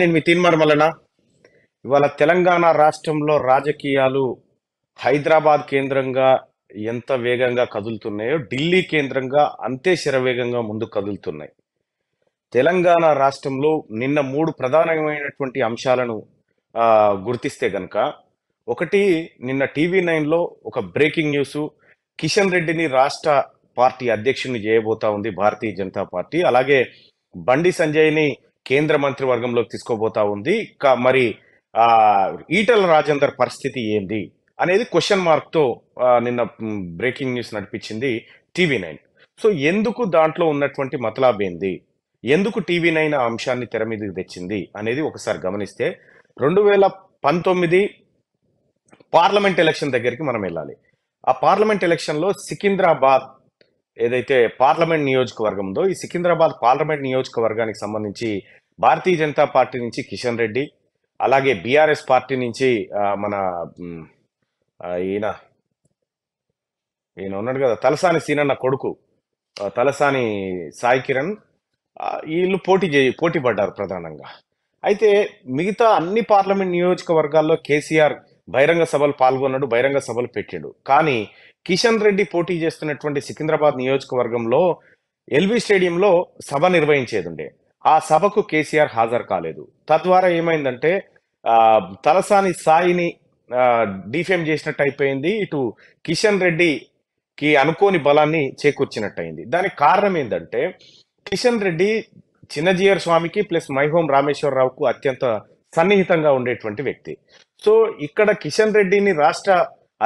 నేను నితిన్ మరమలన ఇవాళ తెలంగాణ రాష్ట్రంలో రాజకీయాలు హైదరాబాద్ కేంద్రంగా ఎంత వేగంగా కదులుతున్నాయో ఢిల్లీ కేంద్రంగా అంతే శరవేగంగా ముందు కదులుతున్నాయి తెలంగాణ రాష్ట్రంలో నిన్న మూడు ప్రధానమైనటువంటి అంశాలను గుర్తిస్తే గనక ఒకటి నిన్న టీవీ నైన్లో ఒక బ్రేకింగ్ న్యూస్ కిషన్ రెడ్డిని రాష్ట్ర పార్టీ అధ్యక్షుని చేయబోతా ఉంది భారతీయ జనతా పార్టీ అలాగే బండి సంజయ్ని కేంద్ర మంత్రివర్గంలోకి తీసుకోబోతా ఉంది మరి ఈటల రాజేందర్ పరిస్థితి ఏంది అనేది క్వశ్చన్ మార్క్తో నిన్న బ్రేకింగ్ న్యూస్ నడిపించింది టీవీ నైన్ సో ఎందుకు దాంట్లో ఉన్నటువంటి మతలాబేంది ఎందుకు టీవీ నైన్ ఆ అంశాన్ని తెర మీదకి తెచ్చింది అనేది ఒకసారి గమనిస్తే రెండు వేల పంతొమ్మిది పార్లమెంట్ ఎలక్షన్ దగ్గరికి మనం వెళ్ళాలి ఆ పార్లమెంట్ ఎలక్షన్లో సికింద్రాబాద్ ఏదైతే పార్లమెంట్ నియోజకవర్గం ఉందో ఈ సికింద్రాబాద్ పార్లమెంట్ నియోజకవర్గానికి సంబంధించి భారతీయ జనతా పార్టీ నుంచి కిషన్ రెడ్డి అలాగే బీఆర్ఎస్ పార్టీ నుంచి మన ఈయన ఈయన ఉన్నాడు కదా తలసాని సీనన్న కొడుకు తలసాని సాయి కిరణ్ వీళ్ళు పోటీ చే పోటీ పడ్డారు ప్రధానంగా అయితే మిగతా అన్ని పార్లమెంట్ నియోజకవర్గాల్లో కేసీఆర్ బహిరంగ సభలు పాల్గొన్నాడు బహిరంగ సభలు పెట్టాడు కానీ కిషన్ రెడ్డి పోటీ చేస్తున్నటువంటి సికింద్రాబాద్ నియోజకవర్గంలో ఎల్బీ స్టేడియంలో సభ నిర్వహించేది ఉండే ఆ సభకు కేసీఆర్ హాజరు కాలేదు తద్వారా ఏమైందంటే తలసాని సాయిని డిఫేమ్ చేసినట్టు అయిపోయింది ఇటు కిషన్ రెడ్డికి అనుకోని బలాన్ని చేకూర్చినట్టు అయింది దానికి కారణం ఏంటంటే కిషన్ రెడ్డి చిన్నజీయర్ స్వామికి ప్లస్ మైహోం రామేశ్వరరావుకు అత్యంత సన్నిహితంగా ఉండేటువంటి వ్యక్తి సో ఇక్కడ కిషన్ రెడ్డిని రాష్ట్ర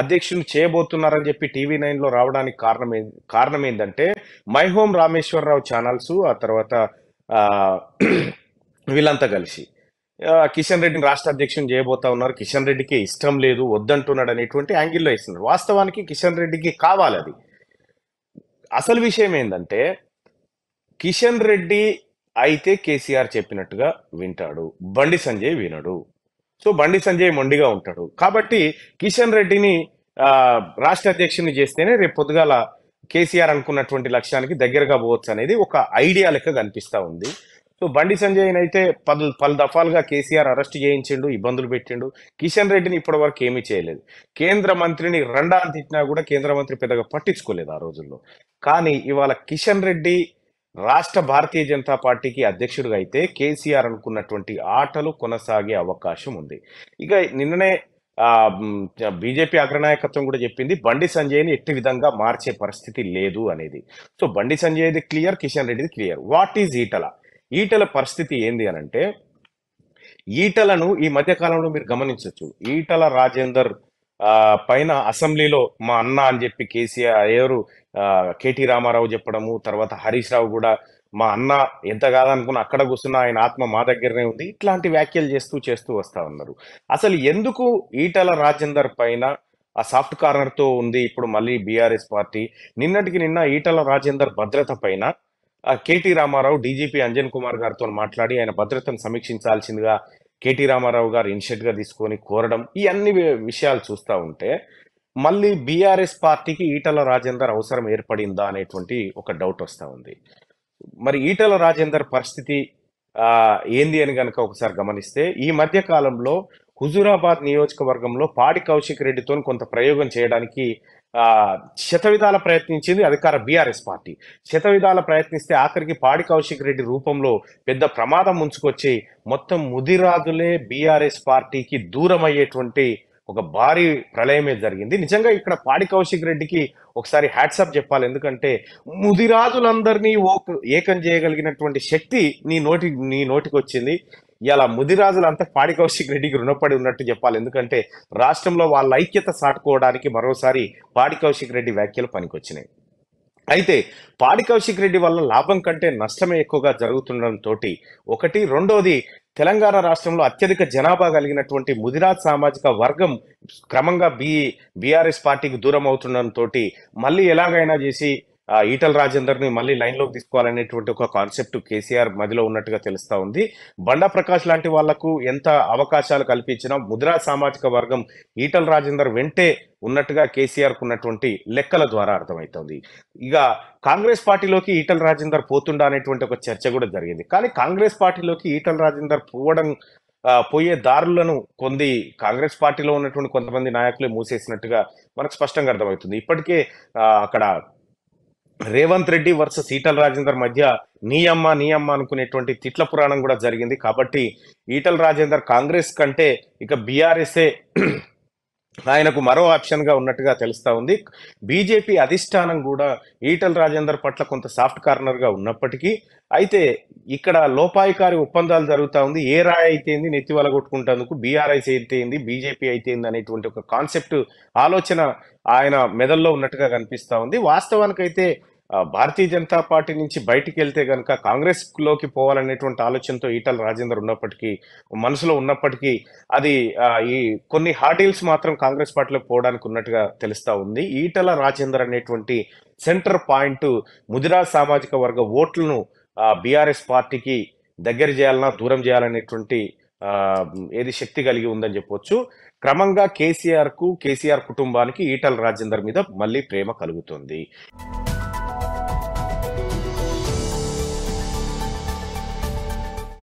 అధ్యక్షులు చేయబోతున్నారని చెప్పి టీవీ నైన్లో రావడానికి కారణం కారణం ఏంటంటే మైహోం రామేశ్వరరావు ఛానల్స్ ఆ తర్వాత వీళ్ళంతా కలిసి కిషన్ రెడ్డిని రాష్ట్ర అధ్యక్షుని చేయబోతా ఉన్నారు కిషన్ రెడ్డికి ఇష్టం లేదు వద్దంటున్నాడు అనేటువంటి యాంగిల్లో ఇస్తున్నారు వాస్తవానికి కిషన్ రెడ్డికి కావాలి అది అసలు విషయం ఏంటంటే కిషన్ రెడ్డి అయితే కేసీఆర్ చెప్పినట్టుగా వింటాడు బండి సంజయ్ వినడు సో బండి సంజయ్ మొండిగా ఉంటాడు కాబట్టి కిషన్ రెడ్డిని రాష్ట్ర అధ్యక్షుని చేస్తేనే రేపు పొద్దుగాల కేసీఆర్ అనుకున్నటువంటి లక్ష్యానికి దగ్గరగా పోవచ్చు అనేది ఒక ఐడియా లెక్క కనిపిస్తూ ఉంది సో బండి సంజయ్ అయితే పలు పలు దఫాలుగా కేసీఆర్ అరెస్ట్ చేయించిండు ఇబ్బందులు పెట్టిండు కిషన్ రెడ్డిని ఇప్పటి వరకు ఏమీ చేయలేదు కేంద్ర మంత్రిని రెండాలు తిట్టినా కూడా కేంద్ర మంత్రి పెద్దగా పట్టించుకోలేదు ఆ రోజుల్లో కానీ ఇవాళ కిషన్ రెడ్డి రాష్ట్ర భారతీయ జనతా పార్టీకి అధ్యక్షుడిగా అయితే కేసీఆర్ అనుకున్నటువంటి ఆటలు కొనసాగే అవకాశం ఉంది ఇక నిన్ననే బీజేపీ అగ్రనాయకత్వం కూడా చెప్పింది బండి సంజయ్ని ఎట్టి విధంగా మార్చే పరిస్థితి లేదు అనేది సో బండి సంజయ్ది క్లియర్ కిషన్ రెడ్డిది clear what is Eatala Eatala పరిస్థితి ఏంది అని అంటే ఈటలను ఈ మధ్య కాలంలో మీరు గమనించవచ్చు ఈటల రాజేందర్ పైన అసెంబ్లీలో మా అన్న అని చెప్పి కేసీఆర్ ఎవరు కేటీ రామారావు చెప్పడము తర్వాత హరీష్ రావు కూడా మా అన్న ఎంత కాదనుకున్న అక్కడ కూర్చున్న ఆయన ఆత్మ మా దగ్గరనే ఉంది ఇట్లాంటి వ్యాఖ్యలు చేస్తూ చేస్తూ వస్తూ ఉన్నారు అసలు ఎందుకు ఈటల రాజేందర్ పైన ఆ సాఫ్ట్ కార్నర్తో ఉంది ఇప్పుడు మళ్ళీ బీఆర్ఎస్ పార్టీ నిన్నటికి నిన్న ఈటల రాజేందర్ భద్రత పైన కేటీ రామారావు డీజీపీ అంజన్ కుమార్ గారితో మాట్లాడి ఆయన భద్రతను సమీక్షించాల్సిందిగా కేటీ రామారావు గారు ఇనిషియేట్గా తీసుకొని కోరడం ఈ అన్ని విషయాలు చూస్తూ ఉంటే మళ్ళీ బీఆర్ఎస్ పార్టీకి ఈటల రాజేందర్ అవసరం ఏర్పడిందా అనేటువంటి ఒక డౌట్ వస్తూ ఉంది మరి ఈటల రాజేందర్ పరిస్థితి ఏంది అని కనుక ఒకసారి గమనిస్తే ఈ మధ్య కాలంలో హుజూరాబాద్ నియోజకవర్గంలో పాడి కౌశిక్ రెడ్డితో కొంత ప్రయోగం చేయడానికి శతవిధాల ప్రయత్నించింది అధికార బీఆర్ఎస్ పార్టీ శతవిధాల ప్రయత్నిస్తే ఆఖరికి పాడి కౌశిక్ రెడ్డి రూపంలో పెద్ద ప్రమాదం ముంచుకొచ్చి మొత్తం ముదిరాదులే బీఆర్ఎస్ పార్టీకి దూరం అయ్యేటువంటి ఒక భారీ ప్రళయమే జరిగింది నిజంగా ఇక్కడ పాడి కౌశిక్ రెడ్డికి ఒకసారి హ్యాట్సాప్ చెప్పాలి ఎందుకంటే ముదిరాజులందరినీ ఏకం చేయగలిగినటువంటి శక్తి నీ నోటి నీ నోటికి వచ్చింది ఇలా ముదిరాజులంతా పాడి కౌశిక్ రెడ్డికి రుణపడి ఉన్నట్టు చెప్పాలి ఎందుకంటే రాష్ట్రంలో వాళ్ళ ఐక్యత సాటుకోవడానికి మరోసారి పాడి కౌశిక్ రెడ్డి వ్యాఖ్యలు పనికొచ్చినాయి అయితే పాడి కౌశిక్ రెడ్డి వల్ల లాభం కంటే నష్టమే ఎక్కువగా జరుగుతుండటంతో ఒకటి రెండోది తెలంగాణ రాష్ట్రంలో అత్యధిక జనాభా కలిగినటువంటి ముదిరాజ్ సామాజిక వర్గం క్రమంగా బి బీఆర్ఎస్ పార్టీకి దూరం అవుతుండటంతో మళ్ళీ ఎలాగైనా చేసి ఈటల రాజేందర్ని మళ్ళీ లైన్లోకి తీసుకోవాలనేటువంటి ఒక కాన్సెప్ట్ కేసీఆర్ మదిలో ఉన్నట్టుగా తెలుస్తూ ఉంది బండా ప్రకాష్ లాంటి వాళ్లకు ఎంత అవకాశాలు కల్పించినా ముద్రా సామాజిక వర్గం ఈటల రాజేందర్ వెంటే ఉన్నట్టుగా కేసీఆర్ ఉన్నటువంటి లెక్కల ద్వారా అర్థమవుతుంది ఇక కాంగ్రెస్ పార్టీలోకి ఈటల రాజేందర్ పోతుండా అనేటువంటి ఒక చర్చ కూడా జరిగింది కానీ కాంగ్రెస్ పార్టీలోకి ఈటల రాజేందర్ పోవడం పోయే దారులను కొంది కాంగ్రెస్ పార్టీలో ఉన్నటువంటి కొంతమంది నాయకులే మూసేసినట్టుగా మనకు స్పష్టంగా అర్థమవుతుంది ఇప్పటికే అక్కడ రేవంత్ రెడ్డి వర్సెస్ ఈటల రాజేందర్ మధ్య నీయమ్మ నీయమ్మ అనుకునేటువంటి తిట్ల పురాణం కూడా జరిగింది కాబట్టి ఈటల రాజేందర్ కాంగ్రెస్ కంటే ఇక బీఆర్ఎస్ఏ ఆయనకు మరో ఆప్షన్గా ఉన్నట్టుగా తెలుస్తూ ఉంది బీజేపీ అధిష్టానం కూడా ఈటల రాజేందర్ పట్ల కొంత సాఫ్ట్ కార్నర్గా ఉన్నప్పటికీ అయితే ఇక్కడ లోపాయికారి ఒప్పందాలు జరుగుతూ ఉంది ఏ రాయ్ అయితేంది నెత్తివల కొట్టుకుంటేందుకు బీఆర్ఐస్ అయితేంది బీజేపీ అయితేంది అనేటువంటి ఒక కాన్సెప్ట్ ఆలోచన ఆయన మెదల్లో ఉన్నట్టుగా కనిపిస్తూ ఉంది వాస్తవానికైతే భారతీయ జనతా పార్టీ నుంచి బయటికి వెళ్తే కనుక కాంగ్రెస్లోకి పోవాలనేటువంటి ఆలోచనతో ఈటల రాజేందర్ ఉన్నప్పటికీ మనసులో ఉన్నప్పటికీ అది ఈ కొన్ని హార్డీల్స్ మాత్రం కాంగ్రెస్ పార్టీలో పోవడానికి ఉన్నట్టుగా తెలుస్తూ ఉంది ఈటల రాజేందర్ అనేటువంటి సెంటర్ పాయింట్ ముదిరా సామాజిక వర్గ ఓట్లను బీఆర్ఎస్ పార్టీకి దగ్గర చేయాలన్నా దూరం చేయాలనేటువంటి ఏది శక్తి కలిగి ఉందని చెప్పొచ్చు క్రమంగా కేసీఆర్ కు కేసీఆర్ కుటుంబానికి ఈటల రాజేందర్ మీద మళ్ళీ ప్రేమ కలుగుతుంది